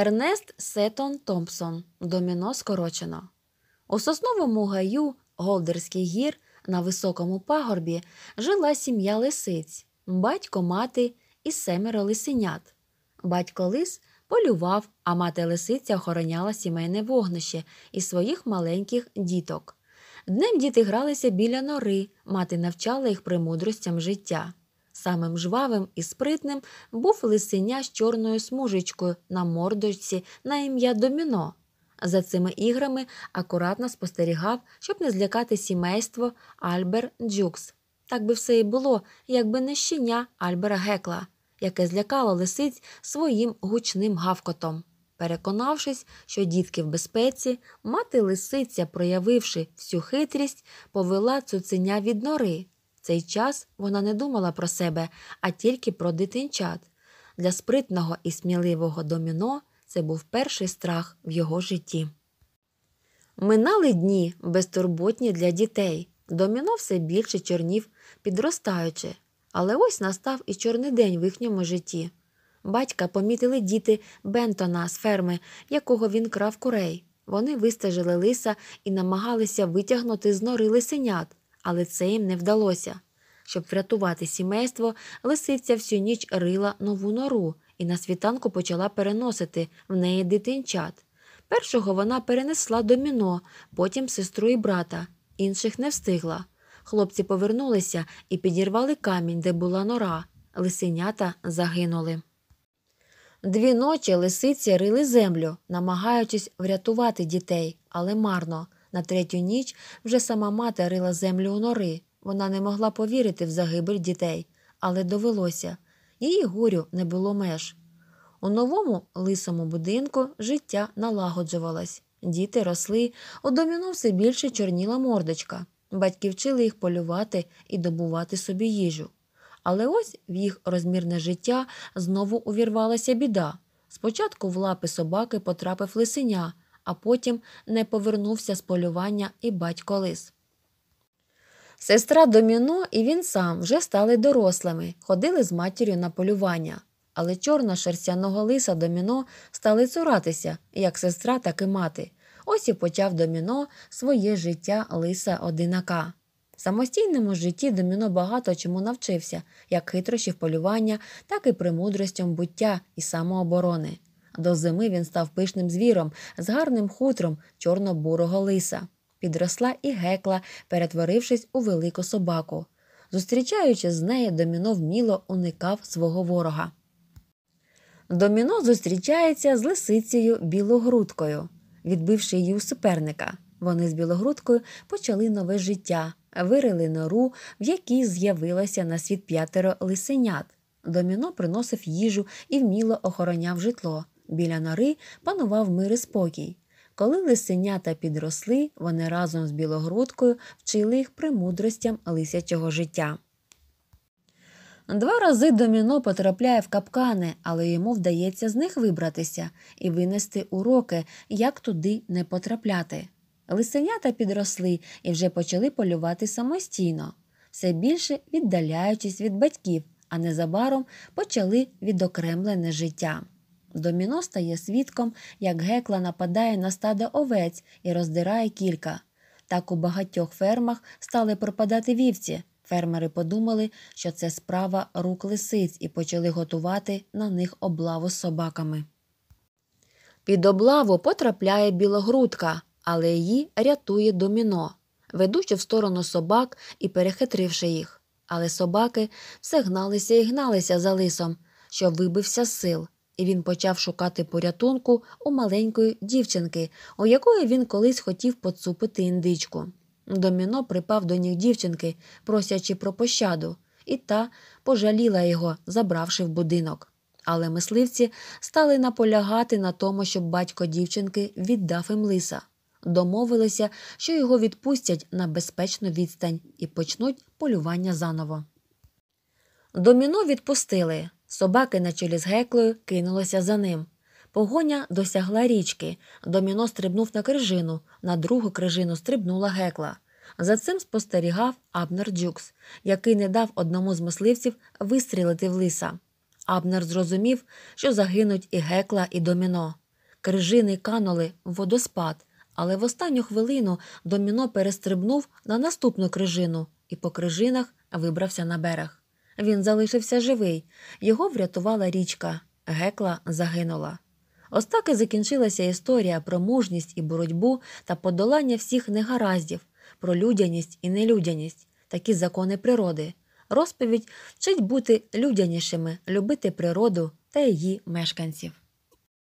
Ернест Сетон Томпсон. Доміно скорочено. У сосновому гаю Голдерський гір на високому пагорбі жила сім'я лисиць, батько мати і семеро лисенят. Батько лис полював, а мати лисиця охороняла сімейне вогнище і своїх маленьких діток. Днем діти гралися біля нори, мати навчала їх премудростям життя. Самим жвавим і спритним був лисеня з чорною смужечкою на мордочці на ім'я Доміно. За цими іграми акуратно спостерігав, щоб не злякати сімейство Альбер Джукс. Так би все і було, якби не щеня Альбера Гекла, яке злякало лисиць своїм гучним гавкотом. Переконавшись, що дітки в безпеці, мати лисиця, проявивши всю хитрість, повела цуценя від нори цей час вона не думала про себе, а тільки про дитинчат. Для спритного і сміливого доміно це був перший страх в його житті. Минали дні безтурботні для дітей. Доміно все більше чорнів, підростаючи. Але ось настав і чорний день в їхньому житті. Батька помітили діти Бентона з ферми, якого він крав курей. Вони вистежили лиса і намагалися витягнути з нори лисенят, але це їм не вдалося. Щоб врятувати сімейство, лисиця всю ніч рила нову нору і на світанку почала переносити в неї дитинчат. Першого вона перенесла доміно, потім сестру і брата, інших не встигла. Хлопці повернулися і підірвали камінь, де була нора. Лисенята загинули. Дві ночі лисиці рили землю, намагаючись врятувати дітей, але марно. На третю ніч вже сама мати рила землю у нори. Вона не могла повірити в загибель дітей, але довелося її горю не було меж. У новому лисому будинку життя налагоджувалось. Діти росли, у доміно ну все більше чорніла мордочка. Батьки вчили їх полювати і добувати собі їжу. Але ось в їх розмірне життя знову увірвалася біда. Спочатку в лапи собаки потрапив лисеня а потім не повернувся з полювання і батько лис. Сестра доміно і він сам вже стали дорослими, ходили з матір'ю на полювання, але чорна шерстяного лиса доміно стали цуратися, як сестра, так і мати. Ось і почав доміно своє життя лиса одинака. В самостійному житті доміно багато чому навчився, як хитрощів полювання, так і примудростям буття і самооборони. До зими він став пишним звіром з гарним хутром чорно-бурого лиса. Підросла і гекла, перетворившись у велику собаку. Зустрічаючи з нею, доміно вміло уникав свого ворога. Доміно зустрічається з лисицею білогрудкою, відбивши її у суперника. Вони з білогрудкою почали нове життя, вирили нору, в якій з'явилося на світ п'ятеро лисенят. Доміно приносив їжу і вміло охороняв житло. Біля нори панував мир і спокій. Коли лисенята підросли, вони разом з білогрудкою вчили їх премудростям лисячого життя. Два рази доміно потрапляє в капкани, але йому вдається з них вибратися і винести уроки, як туди не потрапляти. Лисенята підросли і вже почали полювати самостійно, все більше віддаляючись від батьків, а незабаром почали відокремлене життя. Доміно стає свідком, як гекла нападає на стадо овець і роздирає кілька. Так у багатьох фермах стали пропадати вівці. Фермери подумали, що це справа рук лисиць і почали готувати на них облаву з собаками. Під облаву потрапляє білогрудка, але її рятує доміно, ведучи в сторону собак і перехитривши їх. Але собаки все гналися і гналися за лисом, що вибився з сил і він почав шукати порятунку у маленької дівчинки, у якої він колись хотів поцупити індичку. Доміно припав до ніг дівчинки, просячи про пощаду, і та пожаліла його, забравши в будинок. Але мисливці стали наполягати на тому, щоб батько дівчинки віддав їм лиса. Домовилися, що його відпустять на безпечну відстань і почнуть полювання заново. Доміно відпустили, Собаки на чолі з геклою кинулися за ним. Погоня досягла річки, доміно стрибнув на крижину, на другу крижину стрибнула гекла. За цим спостерігав Абнер Джукс, який не дав одному з мисливців вистрілити в лиса. Абнер зрозумів, що загинуть і гекла, і доміно. Крижини канули в водоспад, але в останню хвилину доміно перестрибнув на наступну крижину і по крижинах вибрався на берег. Він залишився живий, його врятувала річка, гекла загинула. Остаки закінчилася історія про мужність і боротьбу та подолання всіх негараздів, про людяність і нелюдяність, такі закони природи. Розповідь вчить бути людянішими, любити природу та її мешканців.